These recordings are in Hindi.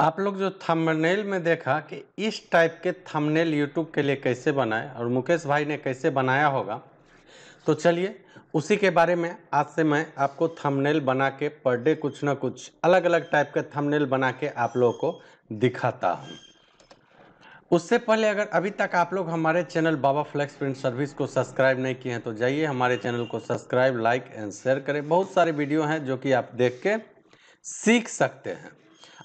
आप लोग जो थंबनेल में देखा कि इस टाइप के थंबनेल यूट्यूब के लिए कैसे बनाए और मुकेश भाई ने कैसे बनाया होगा तो चलिए उसी के बारे में आज से मैं आपको थंबनेल बना के पर डे कुछ ना कुछ अलग अलग टाइप के थंबनेल बना के आप लोगों को दिखाता हूँ उससे पहले अगर अभी तक आप लोग हमारे channel Baba flex print service को सब्सक्राइब नहीं किए हैं तो जाइए हमारे चैनल को सब्सक्राइब लाइक एंड शेयर करें बहुत सारे वीडियो हैं जो कि आप देख के सीख सकते हैं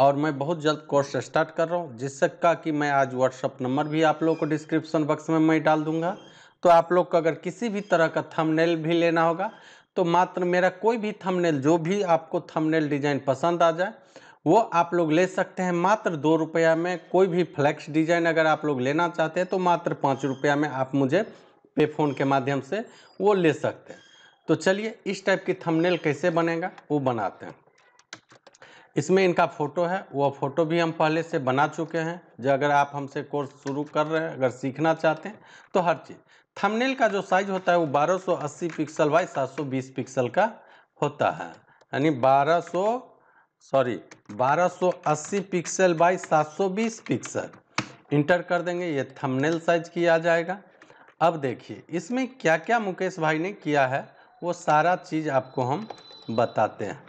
और मैं बहुत जल्द कोर्स स्टार्ट कर रहा हूँ जिससे का कि मैं आज व्हाट्सअप नंबर भी आप लोग को डिस्क्रिप्शन बॉक्स में मैं डाल दूंगा तो आप लोग को अगर किसी भी तरह का थंबनेल भी लेना होगा तो मात्र मेरा कोई भी थंबनेल जो भी आपको थंबनेल डिज़ाइन पसंद आ जाए वो आप लोग ले सकते हैं मात्र दो रुपया में कोई भी फ्लैक्स डिज़ाइन अगर आप लोग लेना चाहते हैं तो मात्र पाँच रुपया में आप मुझे पे फोन के माध्यम से वो ले सकते हैं तो चलिए इस टाइप की थंबनेल कैसे बनेगा वो बनाते हैं इसमें इनका फ़ोटो है वह फ़ोटो भी हम पहले से बना चुके हैं जो अगर आप हमसे कोर्स शुरू कर रहे हैं अगर सीखना चाहते हैं तो हर चीज़ थंबनेल का जो साइज़ होता है वो 1280 पिक्सल बाई 720 पिक्सल का होता है यानी 1200 sorry 1280 pixel by 720 pixel enter कर देंगे ये थंबनेल साइज किया जाएगा अब देखिए इसमें क्या क्या मुकेश भाई ने किया है वो सारा चीज़ आपको हम बताते हैं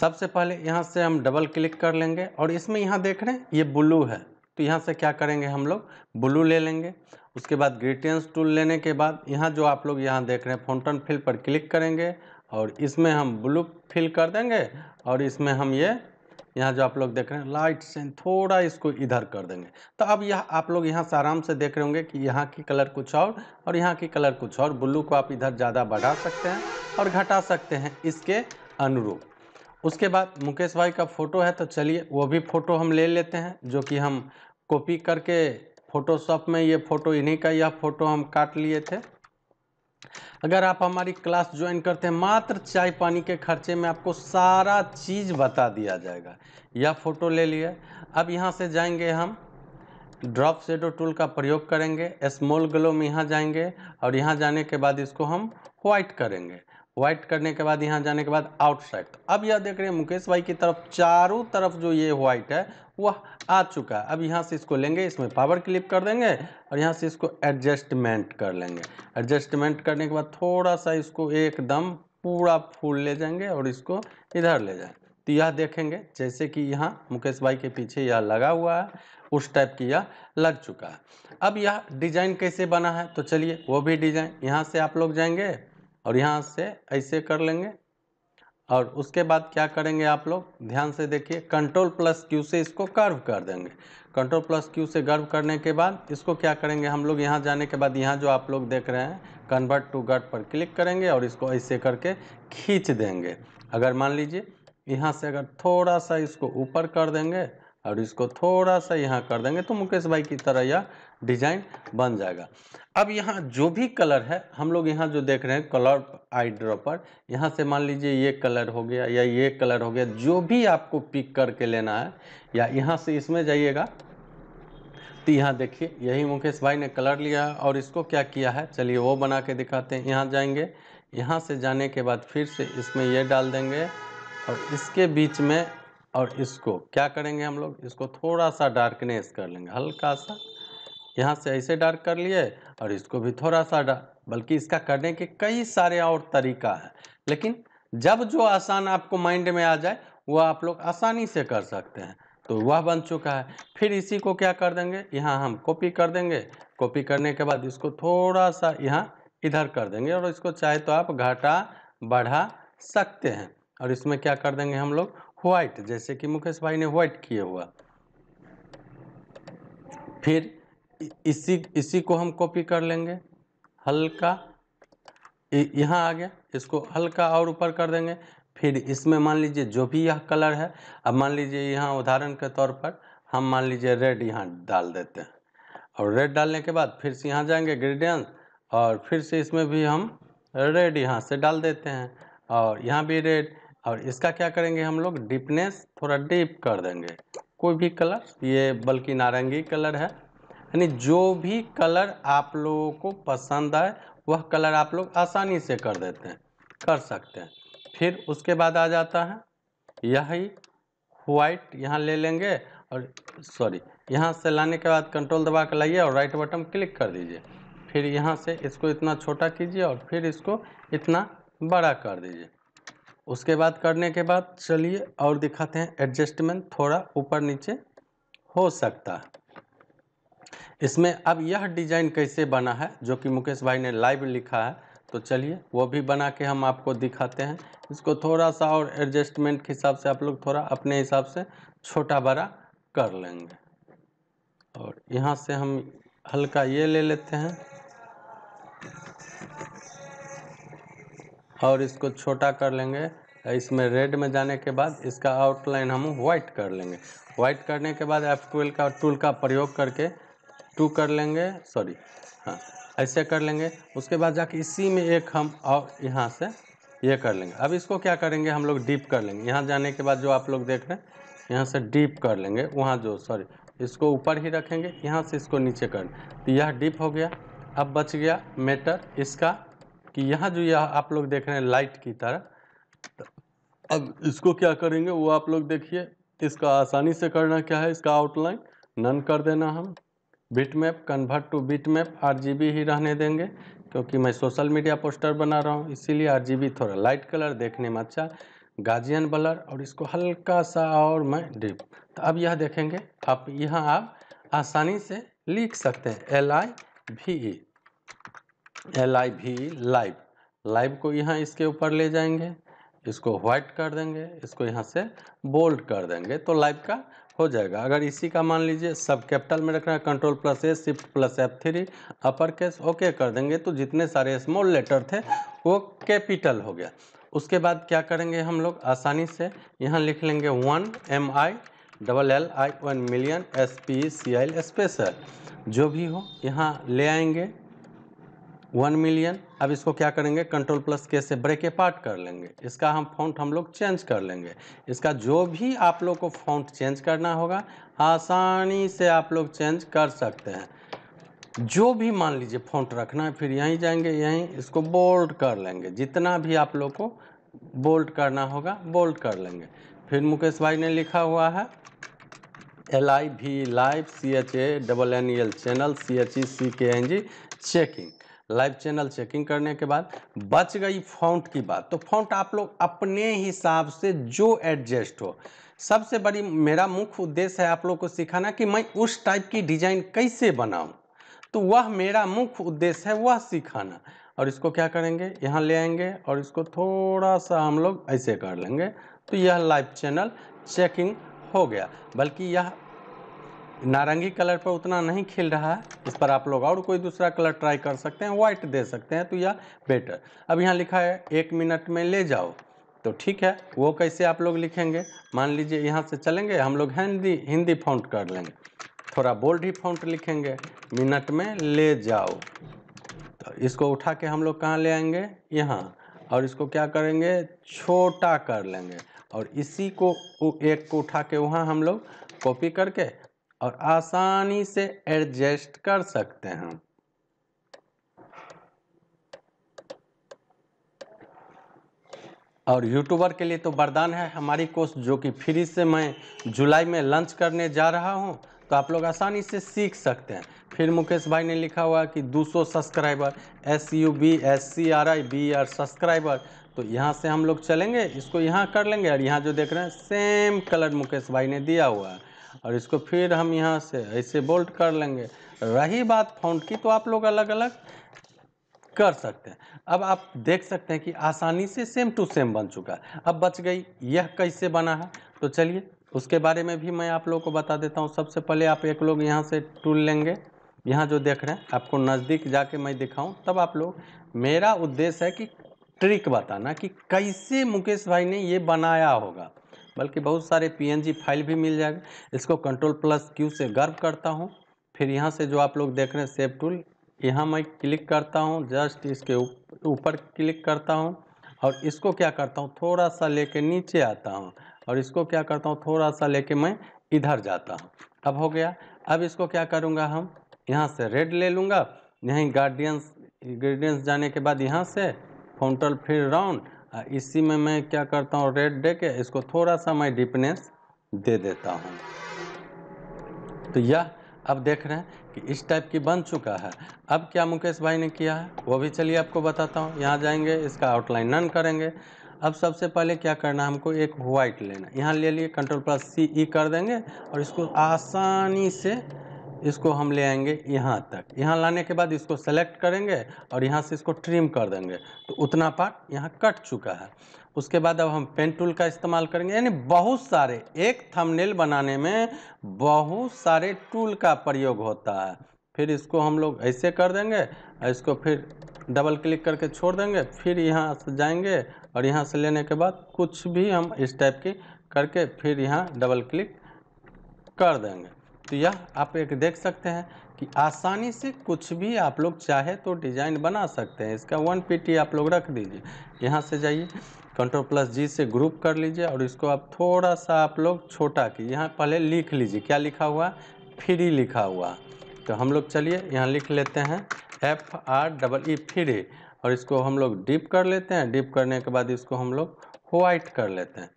सबसे पहले यहाँ से हम डबल क्लिक कर लेंगे और इसमें यहाँ देख रहे हैं ये ब्लू है तो यहाँ से क्या करेंगे हम लोग ब्लू ले लेंगे उसके बाद ग्रीटेंस टूल लेने के बाद यहाँ जो आप लोग यहाँ देख रहे हैं फाउंटन फिल पर क्लिक करेंगे और इसमें हम ब्लू फिल कर देंगे और इसमें हम ये यहाँ जो आप लोग देख रहे हैं लाइट से थोड़ा इसको इधर कर देंगे तो अब यह आप लोग यहाँ से आराम से देख रहे होंगे कि यहाँ की कलर कुछ और और यहाँ की कलर कुछ और ब्लू को आप इधर ज़्यादा बढ़ा सकते हैं और घटा सकते हैं इसके अनुरूप उसके बाद मुकेश भाई का फ़ोटो है तो चलिए वो भी फ़ोटो हम ले लेते हैं जो कि हम कॉपी करके फ़ोटोशॉप में ये फ़ोटो इन्हीं का यह फ़ोटो हम काट लिए थे अगर आप हमारी क्लास ज्वाइन करते हैं मात्र चाय पानी के खर्चे में आपको सारा चीज़ बता दिया जाएगा यह फ़ोटो ले लिए अब यहाँ से जाएंगे हम ड्रॉप सेडो टूल का प्रयोग करेंगे स्मॉल ग्लो में यहाँ जाएंगे और यहाँ जाने के बाद इसको हम वाइट करेंगे व्हाइट करने के बाद यहाँ जाने के बाद आउटसाइड तो अब यह देख रहे हैं मुकेश भाई की तरफ चारों तरफ जो ये व्हाइट है वह आ चुका है अब यहाँ से इसको लेंगे इसमें पावर क्लिप कर देंगे और यहाँ से इसको एडजस्टमेंट कर लेंगे एडजस्टमेंट करने के बाद थोड़ा सा इसको एकदम पूरा फूल ले जाएंगे और इसको इधर ले जाएंगे तो यह देखेंगे जैसे कि यहाँ मुकेश भाई के पीछे यह लगा हुआ है उस टाइप की यह लग चुका है अब यह डिजाइन कैसे बना है तो चलिए वो भी डिजाइन यहाँ से आप लोग जाएंगे और यहाँ से ऐसे कर लेंगे और उसके बाद क्या करेंगे आप लोग ध्यान से देखिए कंट्रोल प्लस क्यू से इसको कर्व कर देंगे कंट्रोल प्लस क्यू से गर्व करने के बाद इसको क्या करेंगे हम लोग यहाँ जाने के बाद यहाँ जो आप लोग देख रहे हैं कन्वर्ट टू गट पर क्लिक करेंगे और इसको ऐसे करके खींच देंगे अगर मान लीजिए यहाँ से अगर थोड़ा सा इसको ऊपर कर देंगे और इसको थोड़ा सा यहाँ कर देंगे तो मुकेश भाई की तरह यह डिजाइन बन जाएगा अब यहाँ जो भी कलर है हम लोग यहाँ जो देख रहे हैं कलर आई ड्रॉपर यहाँ से मान लीजिए ये कलर हो गया या ये कलर हो गया जो भी आपको पिक करके लेना है या यहाँ से इसमें जाइएगा तो यहाँ देखिए यही मुकेश भाई ने कलर लिया है और इसको क्या किया है चलिए वो बना के दिखाते हैं यहाँ जाएंगे यहाँ से जाने के बाद फिर से इसमें ये डाल देंगे और इसके बीच में और इसको क्या करेंगे हम लोग इसको थोड़ा सा डार्कनेस कर लेंगे हल्का सा यहाँ से ऐसे डार्क कर लिए और इसको भी थोड़ा सा डार्क बल्कि इसका करने के कई सारे और तरीका है लेकिन जब जो आसान आपको माइंड में आ जाए वह आप लोग आसानी से कर सकते हैं तो वह बन चुका है फिर इसी को क्या कर देंगे यहाँ हम कॉपी कर देंगे कॉपी करने के बाद इसको थोड़ा सा यहाँ इधर कर देंगे और इसको चाहे तो आप घाटा बढ़ा सकते हैं और इसमें क्या कर देंगे हम लोग व्हाइट जैसे कि मुकेश भाई ने व्हाइट किए हुआ फिर इसी इसी को हम कॉपी कर लेंगे हल्का यहाँ आ गया इसको हल्का और ऊपर कर देंगे फिर इसमें मान लीजिए जो भी यह कलर है अब मान लीजिए यहाँ उदाहरण के तौर पर हम मान लीजिए रेड यहाँ डाल देते हैं और रेड डालने के बाद फिर से यहाँ जाएंगे ग्रेडियंस और फिर से इसमें भी हम रेड यहाँ से डाल देते हैं और यहाँ भी रेड और इसका क्या करेंगे हम लोग डीपनेस थोड़ा डीप कर देंगे कोई भी कलर ये बल्कि नारंगी कलर है यानी जो भी कलर आप लोगों को पसंद आए वह कलर आप लोग आसानी से कर देते हैं कर सकते हैं फिर उसके बाद आ जाता है यही वाइट यहाँ ले लेंगे और सॉरी यहाँ से लाने के बाद कंट्रोल दबा के लाइए और राइट बटन क्लिक कर दीजिए फिर यहाँ से इसको इतना छोटा कीजिए और फिर इसको इतना बड़ा कर दीजिए उसके बाद करने के बाद चलिए और दिखाते हैं एडजस्टमेंट थोड़ा ऊपर नीचे हो सकता है इसमें अब यह डिज़ाइन कैसे बना है जो कि मुकेश भाई ने लाइव लिखा है तो चलिए वो भी बना के हम आपको दिखाते हैं इसको थोड़ा सा और एडजस्टमेंट के हिसाब से आप लोग थोड़ा अपने हिसाब से छोटा बड़ा कर लेंगे और यहाँ से हम हल्का ये ले लेते हैं और इसको छोटा कर लेंगे इसमें रेड में जाने के बाद इसका आउटलाइन हम व्हाइट कर लेंगे वाइट करने के बाद एफ का टूल का प्रयोग करके टू कर लेंगे सॉरी हाँ ऐसे कर लेंगे उसके बाद जाके इसी में एक हम और यहाँ से ये कर लेंगे अब इसको क्या करेंगे हम लोग डीप कर लेंगे यहाँ जाने के बाद जो आप लोग देख रहे हैं यहाँ से डीप कर लेंगे वहाँ जो सॉरी इसको ऊपर ही रखेंगे यहाँ से इसको नीचे कर तो यह डीप हो गया अब बच गया मेटर इसका कि यहाँ जो यह आप लोग देख रहे हैं लाइट की तरह तो अब इसको क्या करेंगे वो आप लोग देखिए इसका आसानी से करना क्या है इसका आउटलाइन नन कर देना हम bitmap convert to bitmap RGB ही रहने देंगे क्योंकि मैं सोशल मीडिया पोस्टर बना रहा हूँ इसीलिए आरजीबी थोड़ा लाइट कलर देखने में अच्छा गाजियन बलर और इसको हल्का सा और मैं डिप तो अब यह देखेंगे आप यहाँ आप आसानी से लिख सकते हैं एल आई भी ई एल आई भी लाइव लाइव को यहाँ इसके ऊपर ले जाएंगे इसको व्हाइट कर देंगे इसको यहाँ से बोल्ड कर देंगे तो लाइव का हो जाएगा अगर इसी का मान लीजिए सब कैपिटल में रखना है control plus A shift plus F three upper case okay कर देंगे तो जितने सारे स्मॉल लेटर थे वो कैपिटल हो गया उसके बाद क्या करेंगे हम लोग आसानी से यहाँ लिख लेंगे one M I double L I one million S P C L special जो भी हो यहाँ ले आएंगे वन मिलियन अब इसको क्या करेंगे कंट्रोल प्लस के से ब्रेक पार्ट कर लेंगे इसका हम फ़ॉन्ट हम लोग चेंज कर लेंगे इसका जो भी आप लोग को फ़ॉन्ट चेंज करना होगा आसानी से आप लोग चेंज कर सकते हैं जो भी मान लीजिए फ़ॉन्ट रखना है फिर यहीं जाएंगे यहीं इसको बोल्ड कर लेंगे जितना भी आप लोग को बोल्ड करना होगा बोल्ड कर लेंगे फिर मुकेश भाई ने लिखा हुआ है L I V live C H A double N E L channel C H E C K N G checking live channel checking करने के बाद बच गई फाउंट की बात तो फाउंट आप लोग अपने हिसाब से जो एडजस्ट हो सबसे बड़ी मेरा मुख्य उद्देश्य है आप लोग को सिखाना कि मैं उस टाइप की डिज़ाइन कैसे बनाऊं तो वह मेरा मुख्य उद्देश्य है वह सिखाना और इसको क्या करेंगे यहाँ ले आएंगे और इसको थोड़ा सा हम लोग ऐसे कर लेंगे तो यह लाइव चैनल चेकिंग हो गया बल्कि यह नारंगी कलर पर उतना नहीं खिल रहा है इस पर आप लोग और कोई दूसरा कलर ट्राई कर सकते हैं वाइट दे सकते हैं तो यह बेटर अब यहाँ लिखा है एक मिनट में ले जाओ तो ठीक है वो कैसे आप लोग लिखेंगे मान लीजिए यहाँ से चलेंगे हम लोग हिंदी हिंदी फाउंट कर लेंगे थोड़ा बोल्ड ही फाउंट लिखेंगे मिनट में ले जाओ तो इसको उठा के हम लोग कहाँ ले आएंगे यहाँ और इसको क्या करेंगे छोटा कर लेंगे और इसी को एक को उठा के वहाँ हम लोग कॉपी करके और आसानी से एडजस्ट कर सकते हैं और यूट्यूबर के लिए तो वरदान है हमारी कोर्स जो कि फ्री से मैं जुलाई में लंच करने जा रहा हूँ तो आप लोग आसानी से सीख सकते हैं फिर मुकेश भाई ने लिखा हुआ कि 200 subscriber S U B S C R I B R subscriber तो यहाँ से हम लोग चलेंगे इसको यहाँ कर लेंगे और यहाँ जो देख रहे हैं सेम कलर मुकेश भाई ने दिया हुआ है और इसको फिर हम यहाँ से ऐसे बोल्ट कर लेंगे रही बात फाउंड की तो आप लोग अलग अलग कर सकते हैं अब आप देख सकते हैं कि आसानी से सेम टू सेम बन चुका है अब बच गई यह कैसे बना है तो चलिए उसके बारे में भी मैं आप लोगों को बता देता हूँ सबसे पहले आप एक लोग यहाँ से टूल लेंगे यहाँ जो देख रहे हैं आपको नज़दीक जाके मैं दिखाऊँ तब आप लोग मेरा उद्देश्य है कि ट्रिक बताना कि कैसे मुकेश भाई ने ये बनाया होगा बल्कि बहुत सारे पी फाइल भी मिल जाएगा इसको कंट्रोल प्लस क्यू से गर्व करता हूँ फिर यहाँ से जो आप लोग देख रहे हैं सेव टूल यहाँ मैं क्लिक करता हूँ जस्ट इसके ऊपर क्लिक करता हूँ और इसको क्या करता हूँ थोड़ा सा लेके नीचे आता हूँ और इसको क्या करता हूँ थोड़ा सा लेके मैं इधर जाता हूँ अब हो गया अब इसको क्या करूँगा हम यहाँ से रेड ले लूँगा यहीं गार्डियंस ग्रेडियंस जाने के बाद यहाँ से फाउंटल फिर राउंड इसी में मैं क्या करता हूँ रेड दे के इसको थोड़ा सा मैं डिपनेस दे देता हूँ तो यह अब देख रहे हैं कि इस टाइप की बन चुका है अब क्या मुकेश भाई ने किया है वो भी चलिए आपको बताता हूँ यहाँ जाएंगे इसका आउटलाइन नन करेंगे अब सबसे पहले क्या करना है हमको एक वाइट लेना यहाँ ले लिए कंट्रोल प्लस सी ई कर देंगे और इसको आसानी से इसको हम ले आएंगे यहाँ तक यहाँ लाने के बाद इसको सेलेक्ट करेंगे और यहाँ से इसको ट्रिम कर देंगे तो उतना पार्ट यहाँ कट चुका है उसके बाद अब हम पेन टूल का इस्तेमाल करेंगे यानी बहुत सारे एक थंबनेल बनाने में बहुत सारे टूल का प्रयोग होता है फिर इसको हम लोग ऐसे कर देंगे इसको फिर डबल क्लिक करके छोड़ देंगे फिर यहाँ से जाएंगे और यहाँ से लेने के बाद कुछ भी हम इस टाइप की करके फिर यहाँ डबल क्लिक कर देंगे तो यह आप एक देख सकते हैं कि आसानी से कुछ भी आप लोग चाहे तो डिजाइन बना सकते हैं इसका वन पीटी आप लोग रख दीजिए यहाँ से जाइए कंट्रोल प्लस जी से ग्रुप कर लीजिए और इसको आप थोड़ा सा आप लोग छोटा कि यहाँ पहले लिख लीजिए क्या लिखा हुआ फ्री लिखा हुआ तो हम लोग चलिए यहाँ लिख लेते हैं F R double E free और इसको हम लोग डीप कर लेते हैं डीप करने के बाद इसको हम लोग व्हाइट कर लेते हैं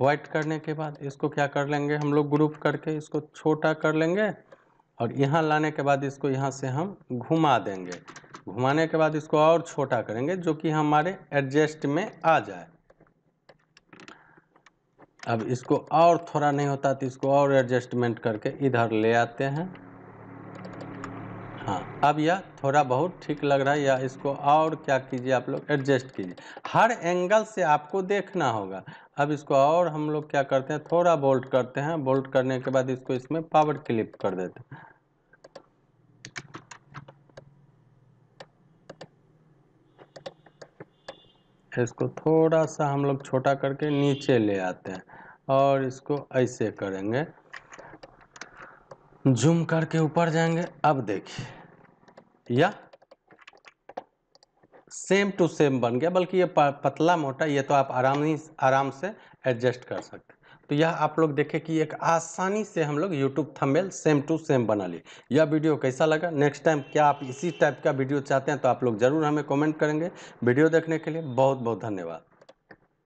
व्हाइट करने के बाद इसको क्या कर लेंगे हम लोग ग्रुप करके इसको छोटा कर लेंगे और यहाँ लाने के बाद इसको यहाँ से हम घुमा देंगे घुमाने के बाद इसको और छोटा करेंगे जो कि हमारे एडजस्ट में आ जाए अब इसको और थोड़ा नहीं होता तो इसको और एडजस्टमेंट करके इधर ले आते हैं हाँ अब यह थोड़ा बहुत ठीक लग रहा है या इसको और क्या कीजिए आप लोग एडजस्ट कीजिए हर एंगल से आपको देखना होगा अब इसको और हम लोग क्या करते हैं थोड़ा बोल्ट करते हैं बोल्ट करने के बाद इसको इसमें पावर क्लिप कर देते हैं इसको थोड़ा सा हम लोग छोटा करके नीचे ले आते हैं और इसको ऐसे करेंगे जूम करके ऊपर जाएंगे अब देखिए या सेम टू सेम बन गया बल्कि ये पतला मोटा ये तो आप आराम ही आराम से एडजस्ट कर सकते तो यह आप लोग देखें कि एक आसानी से हम लोग YouTube thumbnail same to same बना लिए यह वीडियो कैसा लगा नेक्स्ट टाइम क्या आप इसी टाइप का वीडियो चाहते हैं तो आप लोग ज़रूर हमें कमेंट करेंगे वीडियो देखने के लिए बहुत बहुत धन्यवाद